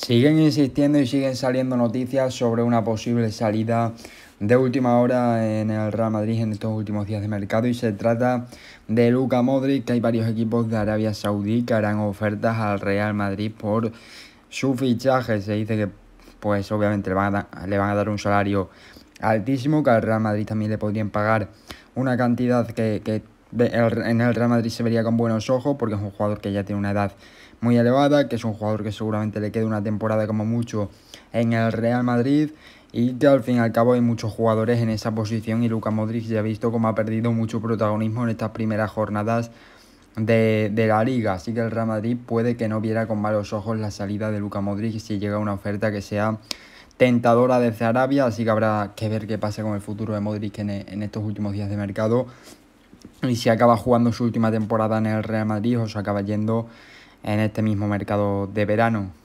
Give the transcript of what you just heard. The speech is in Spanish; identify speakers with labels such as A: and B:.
A: Siguen insistiendo y siguen saliendo noticias sobre una posible salida de última hora en el Real Madrid en estos últimos días de mercado y se trata de Luca Modric, que hay varios equipos de Arabia Saudí que harán ofertas al Real Madrid por su fichaje. Se dice que pues obviamente le van a, le van a dar un salario altísimo, que al Real Madrid también le podrían pagar una cantidad que en el Real Madrid se vería con buenos ojos porque es un jugador que ya tiene una edad muy elevada, que es un jugador que seguramente le queda una temporada como mucho en el Real Madrid y que al fin y al cabo hay muchos jugadores en esa posición y Luca Modric ya ha visto cómo ha perdido mucho protagonismo en estas primeras jornadas de, de, la liga, así que el Real Madrid puede que no viera con malos ojos la salida de Luca Modric si llega una oferta que sea tentadora desde Arabia, así que habrá que ver qué pasa con el futuro de Modric en estos últimos días de mercado y si acaba jugando su última temporada en el Real Madrid o se acaba yendo en este mismo mercado de verano.